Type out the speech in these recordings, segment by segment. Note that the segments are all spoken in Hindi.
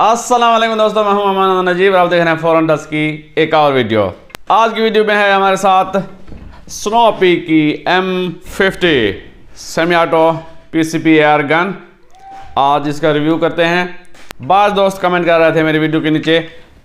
वालेकुम दोस्तों मैं हूं अमान नजीब आप देख रहे हैं फॉरन टस की एक और वीडियो आज की वीडियो में है हमारे साथ स्नोपी की M fifty semi P C P air gun आज इसका रिव्यू करते हैं बाज दोस्त कमेंट कर रहे थे मेरी वीडियो के नीचे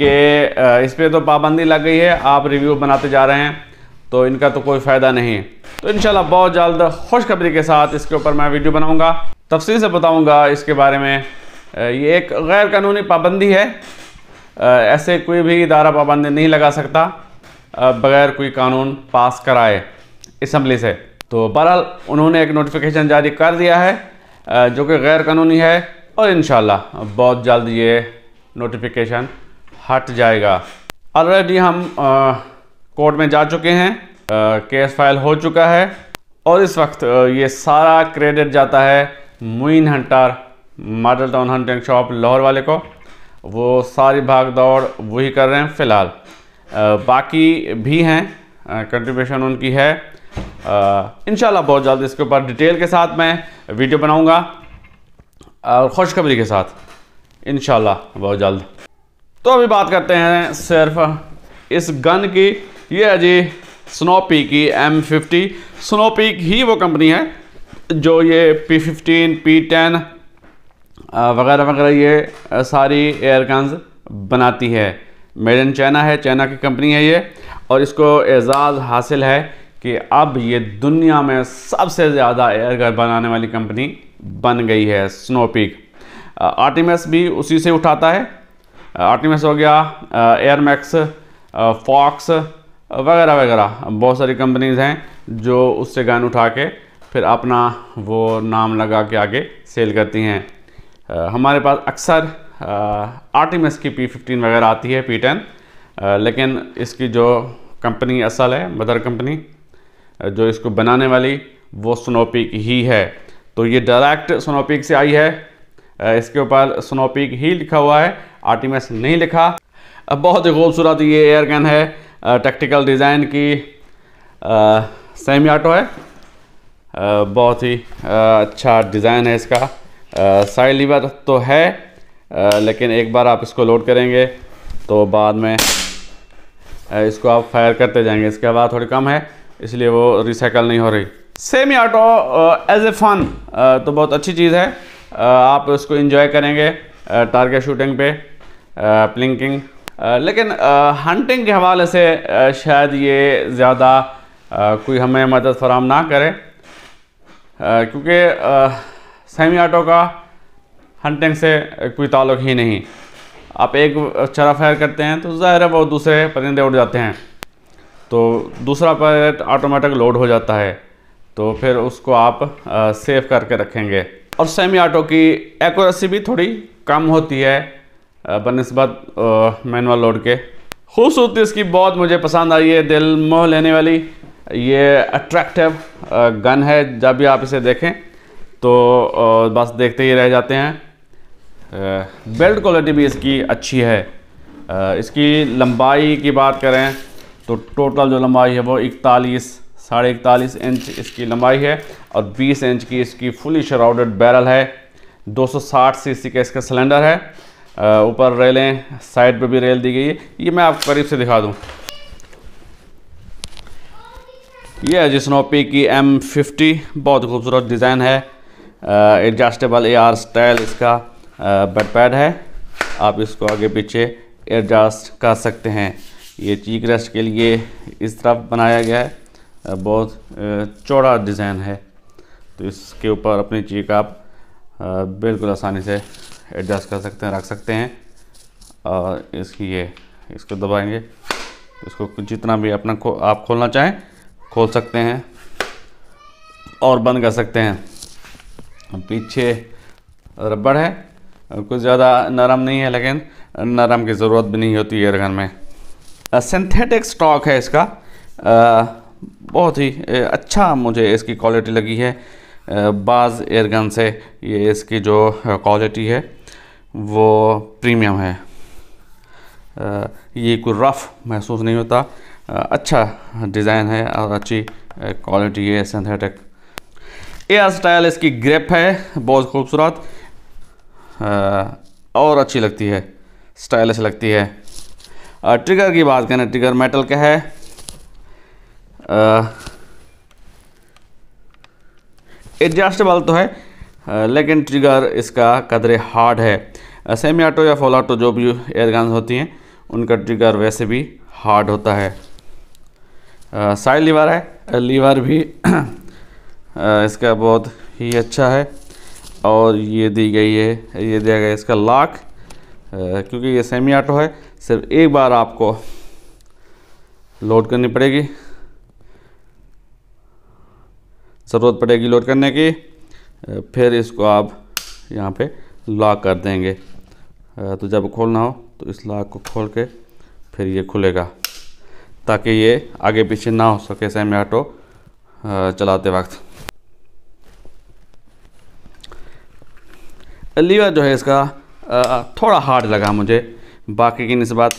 कि इस पर तो पाबंदी लग गई है आप रिव्यू बनाते जा रहे हैं तो इनका तो कोई फ़ायदा नहीं तो इन बहुत जल्द खुशखबरी के साथ इसके ऊपर मैं वीडियो बनाऊँगा तफसील से बताऊँगा इसके बारे में ये एक गैर कानूनी पाबंदी है ऐसे कोई भी इदारा पाबंदी नहीं लगा सकता बगैर कोई कानून पास कराए इसम्बली से तो बहरहाल उन्होंने एक नोटिफिकेशन जारी कर दिया है जो कि गैर कानूनी है और इन बहुत जल्द ये नोटिफिकेशन हट जाएगा ऑलरेडी हम कोर्ट में जा चुके हैं केस फाइल हो चुका है और इस वक्त ये सारा क्रेडिट जाता है Moin hunter Model Town hunting shop Lahore वाले को वो सारी भाग दौड़ वही कर रहे हैं फ़िलहाल बाकी भी हैं कंट्रीब्यूशन उनकी है इन बहुत जल्द इसके ऊपर डिटेल के साथ मैं वीडियो बनाऊँगा और खुशखबरी के साथ इन बहुत जल्द तो अभी बात करते हैं सिर्फ इस गन की यह है जी स्नोपी की एम फिफ्टी स्नोपीक ही वो कंपनी है जो ये पी फिफ्टीन पी टेन वगैरह वगैरह ये सारी एयर गन्स बनाती है मेड इन चाइना है चाइना की कंपनी है ये और इसको एजाज़ हासिल है कि अब ये दुनिया में सबसे ज़्यादा एयर गन बनाने वाली कंपनी बन गई है स्नो पीक आर्टिमस भी उसी से उठाता है आर्टिमस हो गया एयर मैक्स फॉक्स वगैरह वगैरह बहुत सारी कंपनीज़ हैं जो उससे गन उठा के फिर अपना वो नाम लगा के आगे सेल करती हैं Uh, हमारे पास अक्सर आर uh, टी की पी फिफ्टीन वगैरह आती है पी टेन uh, लेकिन इसकी जो कंपनी असल है मदर कंपनी जो इसको बनाने वाली वो सोनोपिक ही है तो ये डायरेक्ट सोनोपिक से आई है इसके ऊपर सोनोपिक ही लिखा हुआ है आर्टिमस नहीं लिखा बहुत ही खूबसूरत ये एयर गन है टेक्टिकल डिज़ाइन की सेमी ऑटो है आ, बहुत ही आ, अच्छा डिज़ाइन है इसका साइड लीवर तो है आ, लेकिन एक बार आप इसको लोड करेंगे तो बाद में इसको आप फायर करते जाएंगे इसके बाद थोड़ी कम है इसलिए वो रिसाइकल नहीं हो रही semi auto as a fun तो बहुत अच्छी चीज़ है आप इसको इन्जॉय करेंगे टारगेट शूटिंग पे प्लिंकिंग लेकिन हंटिंग के हवाले से शायद ये ज़्यादा कोई हमें मदद फराम ना करे क्योंकि सेमी ऑटो का हंटिंग से कोई ताल्लुक ही नहीं आप एक चरा फायर करते हैं तो ज़ाहिर है वो दूसरे परिंदे उड़ जाते हैं तो दूसरा पैरेट ऑटोमेटिक लोड हो जाता है तो फिर उसको आप आ, सेव करके रखेंगे और सेमी ऑटो की एक्यूरेसी भी थोड़ी कम होती है बनस्बत मैनुअल लोड के खूबसूरती इसकी बहुत मुझे पसंद आई है दिल मोह लेने वाली ये अट्रैक्टिव गन है जब भी आप इसे देखें तो बस देखते ही रह जाते हैं बेल्ट क्वालिटी भी इसकी अच्छी है इसकी लंबाई की बात करें तो टोटल जो लंबाई है वो इकतालीस साढ़े इकतालीस इंच इसकी लंबाई है और 20 इंच की इसकी फुली शराउडेड बैरल है 260 सीसी का इसका सिलेंडर है ऊपर रेलें साइड पे भी रेल दी गई है ये मैं आपको करीब से दिखा दूं ये जिसनोपी की एम फिफ्टी बहुत खूबसूरत डिज़ाइन है एडजस्टेबल ए आर स्टाइल इसका बेड uh, पैड है आप इसको आगे पीछे एडजस्ट कर सकते हैं ये चीक रेस्ट के लिए इस तरफ बनाया गया है uh, बहुत uh, चौड़ा डिज़ाइन है तो इसके ऊपर अपनी चीक आप बिल्कुल आसानी से एडजस्ट कर सकते हैं रख सकते हैं और इसकी ये इसको दबाएंगे तो इसको जितना भी अपना खो, आप खोलना चाहें खोल सकते हैं और बंद कर सकते हैं पीछे रबड़ है कुछ ज़्यादा नरम नहीं है लेकिन नरम की ज़रूरत भी नहीं होती एयरगन में सिंथेटिक स्टॉक है इसका आ, बहुत ही अच्छा मुझे इसकी क्वालिटी लगी है बाज़ एयरगन से ये इसकी जो क्वालिटी है वो प्रीमियम है आ, ये कोई रफ़ महसूस नहीं होता आ, अच्छा डिज़ाइन है और अच्छी क्वालिटी है सिंथेटिक एयर स्टाइल इसकी ग्रेप है बहुत खूबसूरत और अच्छी लगती है स्टाइलिश लगती है आ, ट्रिगर की बात करें ट्रिगर मेटल का है एडजस्टेबल तो है आ, लेकिन ट्रिगर इसका कदरे हार्ड है सेमी ऑटो या फॉल ऑटो जो भी एयर गन्स होती हैं उनका ट्रिगर वैसे भी हार्ड होता है साइड लीवर है लीवर भी इसका बहुत ही अच्छा है और ये दी गई है ये दिया गया इसका लाख क्योंकि ये सेमी ऑटो है सिर्फ एक बार आपको लोड करनी पड़ेगी ज़रूरत पड़ेगी लोड करने की फिर इसको आप यहाँ पे लॉक कर देंगे तो जब खोलना हो तो इस लॉक को खोल के फिर ये खुलेगा ताकि ये आगे पीछे ना हो सके सेमी ऑटो चलाते वक्त लीवर जो है इसका थोड़ा हार्ड लगा मुझे बाकी की नस्बत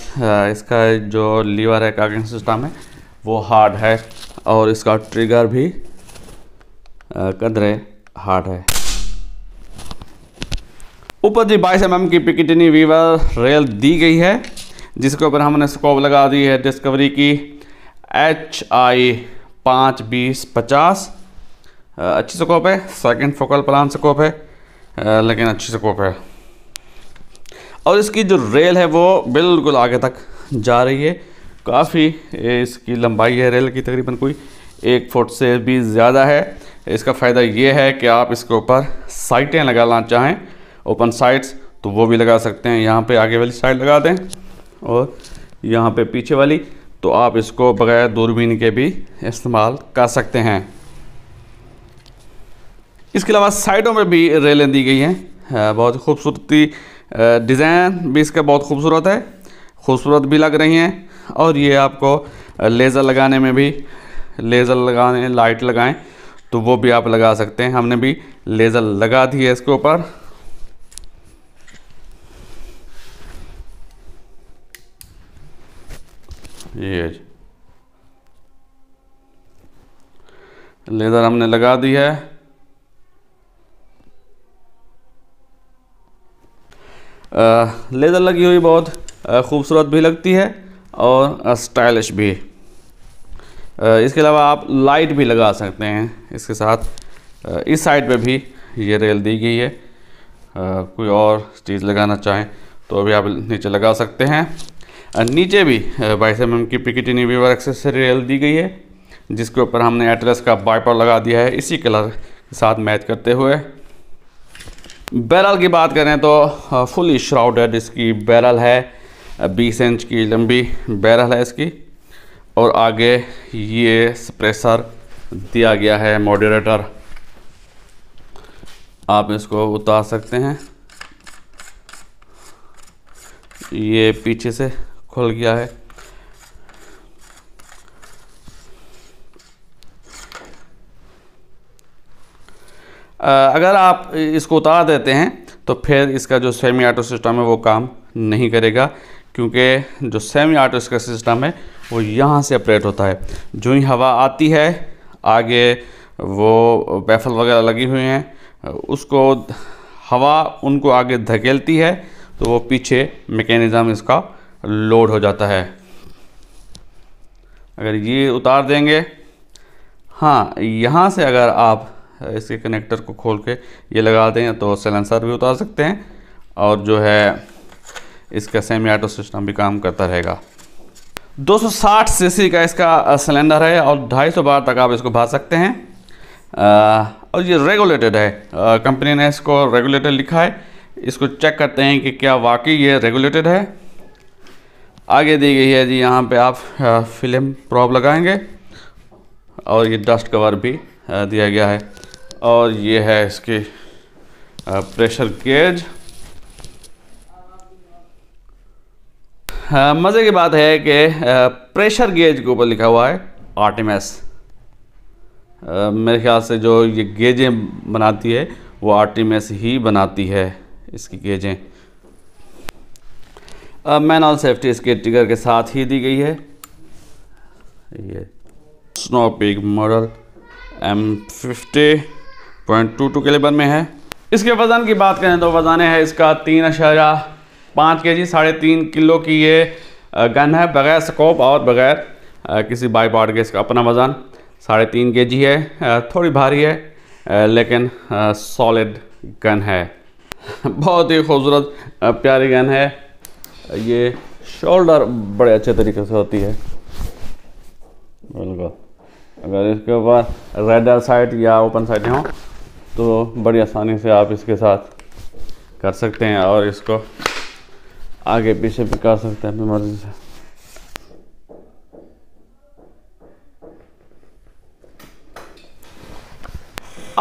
इसका जो लीवर है कार्गिंग सिस्टम है वो हार्ड है और इसका ट्रिगर भी कदरे हार्ड है ऊपर जी बाईस एम की पिकटनी वीवर रेल दी गई है जिसके ऊपर हमने स्कोप लगा दी है डिस्कवरी की एच आई पाँच बीस पचास अच्छी स्कोप है सेकंड फोकल प्लान स्कोप है लेकिन अच्छी से कोप है और इसकी जो रेल है वो बिल्कुल आगे तक जा रही है काफ़ी इसकी लंबाई है रेल की तकरीबन कोई एक फुट से भी ज़्यादा है इसका फ़ायदा ये है कि आप इसके ऊपर साइटें लगाना चाहें ओपन साइट्स तो वो भी लगा सकते हैं यहाँ पे आगे वाली साइड लगा दें और यहाँ पे पीछे वाली तो आप इसको बग़ैर दूरबीन के भी इस्तेमाल कर सकते हैं इसके अलावा साइडों में भी रेलें दी गई हैं बहुत खूबसूरती डिज़ाइन भी इसका बहुत खूबसूरत है खूबसूरत भी लग रही हैं और ये आपको लेज़र लगाने में भी लेज़र लगाने लाइट लगाएं तो वो भी आप लगा सकते हैं हमने भी लेज़र लगा दी है इसके ऊपर ये लेज़र हमने लगा दी है लेदर लगी हुई बहुत खूबसूरत भी लगती है और स्टाइलिश भी इसके अलावा आप लाइट भी लगा सकते हैं इसके साथ इस साइड पे भी ये रेल दी गई है कोई और चीज़ लगाना चाहें तो अभी आप नीचे लगा सकते हैं नीचे भी बाईस एम की पिकिटिनी वीवर एक्सेसरी रेल दी गई है जिसके ऊपर हमने एटलस का बाइपर लगा दिया है इसी कलर के साथ मैच करते हुए बैरल की बात करें तो फुली श्राउडेड इसकी बैरल है 20 इंच की लंबी बैरल है इसकी और आगे ये स्प्रेसर दिया गया है मॉडरेटर आप इसको उतार सकते हैं ये पीछे से खुल गया है अगर आप इसको उतार देते हैं तो फिर इसका जो सेमी ऑटो सिस्टम है वो काम नहीं करेगा क्योंकि जो सेमी ऑटो इसका सिस्टम है वो यहाँ से ऑपरेट होता है जो ही हवा आती है आगे वो बैफल वगैरह लगी हुई हैं उसको हवा उनको आगे धकेलती है तो वो पीछे मेकेनिज़म इसका लोड हो जाता है अगर ये उतार देंगे हाँ यहाँ से अगर आप इसके कनेक्टर को खोल के ये लगा दें तो सैलेंसर भी उतार सकते हैं और जो है इसका सेमी ऑटो सिस्टम भी काम करता रहेगा 260 सीसी का इसका सिलेंडर है और 250 बार तक आप इसको भर सकते हैं और ये रेगुलेटेड है कंपनी ने इसको रेगुलेटेड लिखा है इसको चेक करते हैं कि क्या वाकई ये रेगुलेटेड है आगे दी गई है जी यहाँ पे आप फिल्म प्रॉप लगाएंगे और ये डस्ट कवर भी दिया गया है और ये है इसके प्रेशर गेज मज़े की बात है कि प्रेशर गेज के ऊपर लिखा हुआ है आठ मेरे ख्याल से जो ये गेजें बनाती है वो आठ एस ही बनाती है इसकी गेजें मैन ऑल सेफ्टी इसके टिगर के साथ ही दी गई है ये Snowpeak model M fifty point two two के लेवल में है इसके वज़न की बात करें तो वज़न है इसका तीन अशारा पाँच के जी साढ़े तीन किलो की ये गन है बगैर स्कोप और बगैर किसी बाई पार्ट के इसका अपना वज़न साढ़े तीन के जी है थोड़ी भारी है लेकिन सॉलिड गन है बहुत ही खूबसूरत प्यारी गन है ये शोल्डर बड़े अच्छे तरीके से होती है बिल्कुल अगर इसके ऊपर रेडर साइड या ओपन साइड हो तो बड़ी आसानी से आप इसके साथ कर सकते हैं और इसको आगे पीछे भी कर सकते हैं अपनी मर्जी से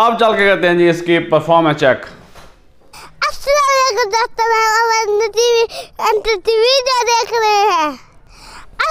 आप चल के करते हैं जी इसकी परफॉर्मेंस चेक तो तो देख रहे हैं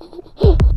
Hey!